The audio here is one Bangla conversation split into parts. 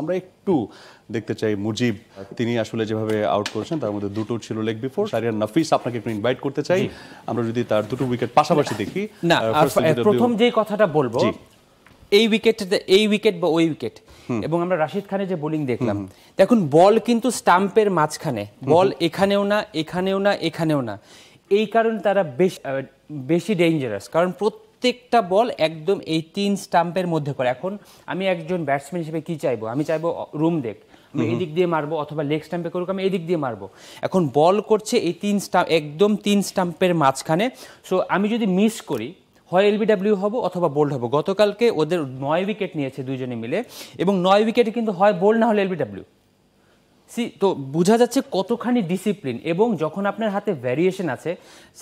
আমরা একটু দেখতে চাই মুজিব তিনি আসলে যেভাবে আউট করেছেন তার মধ্যে দুটো ছিল লেগ বিফোর সারিয়ান নাফিস আপনাকে একটু ইনভাইট করতে চাই আমরা যদি তার দুটো উইকেট পাশাপাশি দেখি না প্রথম যে কথাটা বলবো এই উইকেট এই উইকেট বা ওই উইকেট এবং আমরা রাশিদ খানের যে বোলিং দেখলাম দেখুন বল কিন্তু স্টাম্পের মাঝখানে বল এখানেও না এখানেও না এখানেও না এই কারণে তারা বেশ বেশি ডেঞ্জারাস কারণ প্রত্যেক প্রত্যেকটা বল একদম এই তিন স্টাম্পের মধ্যে পড়ে এখন আমি একজন ব্যাটসম্যান হিসেবে কি চাইবো আমি চাইবো রুম দেখ আমি এদিক দিয়ে মারবো অথবা লেগ স্টাম্পে করুক আমি এদিক দিয়ে মারবো এখন বল করছে এই তিন স্টাম্প একদম তিন স্টাম্পের মাঝখানে সো আমি যদি মিস করি হয় এলবিডাব্লিউ হব অথবা বোল্ড হব গতকালকে ওদের নয় উইকেট নিয়েছে দুজনে মিলে এবং নয় উইকেটে কিন্তু হয় বোল্ড না হলে এলবিডাব্লিউ সি তো বোঝা যাচ্ছে কতখানি ডিসিপ্লিন এবং যখন আপনার হাতে ভ্যারিয়েশন আছে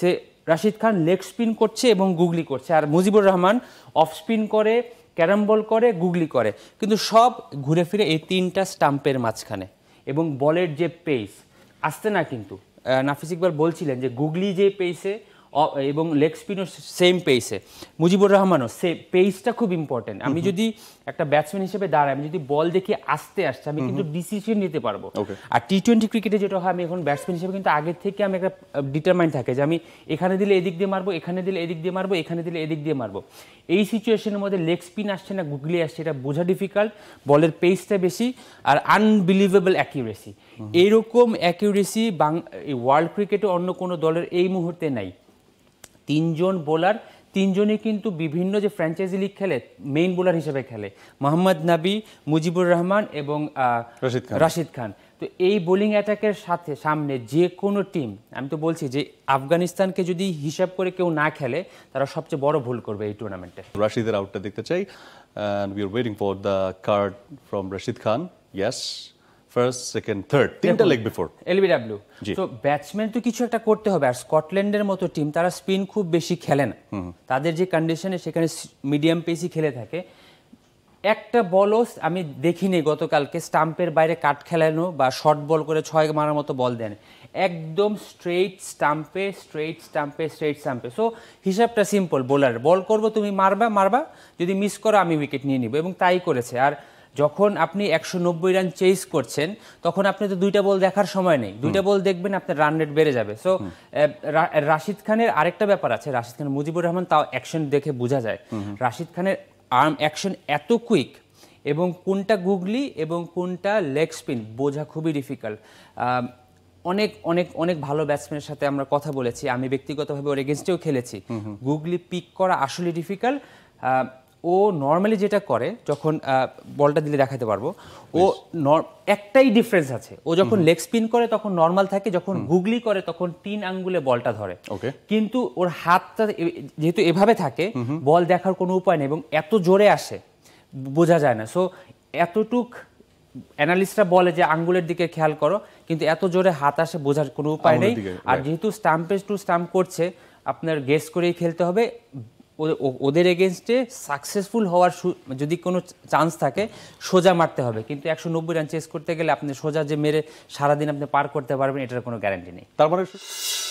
সে রাশিদ খান লেগ স্পিন করছে এবং গুগলি করছে আর মুজিবুর রহমান অফ স্পিন করে ক্যারাম বল করে গুগলি করে কিন্তু সব ঘুরে ফিরে এই তিনটা স্টাম্পের মাঝখানে এবং বলের যে পেস আসতে না কিন্তু নাফিস ইকবাল বলছিলেন যে গুগলি যে পেসে এবং লেগ স্পিনও সেম পেসে মুজিবুর রহমানও সে পেসটা খুব ইম্পর্টেন্ট আমি যদি একটা ব্যাটসম্যান হিসেবে দাঁড়াই আমি যদি বল দেখি আসতে আসছে আমি কিন্তু ডিসিশন নিতে পারবো আর টি টোয়েন্টি ক্রিকেটে যেটা হয় আমি এখন ব্যাটসম্যান হিসেবে কিন্তু আগের থেকে আমি একটা ডিটারমাইন থাকে যে আমি এখানে দিলে এদিক দিয়ে মারবো এখানে দিলে এদিক দিয়ে মারবো এখানে দিলে এদিক দিয়ে মারবো এই সিচুয়েশনের মধ্যে লেগ স্পিন আসছে না গুগলি আসছে এটা বোঝা ডিফিকাল্ট বলের পেসটা বেশি আর আনবিলিভেবল অ্যাকিউরেসি এরকম অ্যাকিউরেসি বাং ওয়ার্ল্ড ক্রিকেটে অন্য কোনো দলের এই মুহূর্তে নাই তিনজন বোলার তিনজনই কিন্তু বিভিন্ন যে ফ্র্যাঞ্চাইজি লিগ খেলে মেইন বোলার হিসেবে খেলে মোহাম্মদ নাবি মুজিবুর রহমান এবং রশিদ খান রাশিদ খান তো এই বোলিং অ্যাটাকের সাথে সামনে যে কোনো টিম আমি তো বলছি যে আফগানিস্তানকে যদি হিসাব করে কেউ না খেলে তারা সবচেয়ে বড় ভুল করবে এই টুর্নামেন্টে রাশিদের আউটটা দেখতে চাই we are waiting for the card from Rashid Khan yes first second third তিনটা লেগ বিফোর এলবিডব্লিউ তো ব্যাটসম্যান তো কিছু একটা করতে হবে আর স্কটল্যান্ডের মতো টিম তারা স্পিন খুব বেশি খেলে না তাদের যে কন্ডিশনে সেখানে মিডিয়াম পেসই খেলে থাকে একটা বলও আমি দেখিনি গতকালকে স্টাম্পের বাইরে কাট খেলানো বা শর্ট বল করে ছয় মারার মতো বল দেন একদম স্ট্রেইট স্টাম্পে স্ট্রেইট স্টাম্পে স্ট্রেইট স্টাম্পে সো হিসাবটা সিম্পল বোলার বল করবো তুমি মারবা মারবা যদি মিস করো আমি উইকেট নিয়ে নিব এবং তাই করেছে আর যখন আপনি একশো নব্বই রান চেস করছেন তখন আপনি তো দুইটা বল দেখার সময় নেই দুইটা বল দেখবেন আপনার রান রেট বেড়ে যাবে সো রাশিদ খানের আরেকটা ব্যাপার আছে রাশিদ খান মুজিবুর রহমান তাও অ্যাকশন দেখে বোঝা যায় রাশিদ খানের আর্ম অ্যাকশন এত কুইক এবং কোনটা গুগলি এবং কোনটা লেগ স্পিন বোঝা খুবই ডিফিকাল্ট অনেক অনেক অনেক ভালো ব্যাটসম্যানের সাথে আমরা কথা বলেছি আমি ব্যক্তিগতভাবে ওর এগেনস্টেও খেলেছি গুগলি পিক করা আসলে ডিফিকাল্ট ও নর্মালি যেটা করে যখন বলটা দিলে দেখাতে পারবো ও একটাই ডিফারেন্স আছে ও যখন লেগ স্পিন করে তখন নর্মাল থাকে যখন গুগলি করে তখন তিন আঙ্গুলে বলটা ধরে কিন্তু ওর হাতটা যেহেতু এভাবে থাকে বল দেখার কোনো উপায় নেই এবং এত জোরে আসে বোঝা যায় না সো এতটুক অ্যানালিস্টরা বলে যে আঙ্গুলের দিকে খেয়াল করো কিন্তু এত জোরে হাত আসে বোঝার কোনো উপায় নেই আর যেহেতু স্টাম্পেজ টু স্টাম্প করছে আপনার গেস করেই খেলতে হবে ওদের এগেনস্টে সাকসেসফুল হওয়ার যদি কোনো চান্স থাকে সোজা মারতে হবে কিন্তু একশো নব্বই রান চেস করতে গেলে আপনি সোজা যে মেরে সারাদিন আপনি পার করতে পারবেন এটার কোনো গ্যারান্টি নেই তার মানে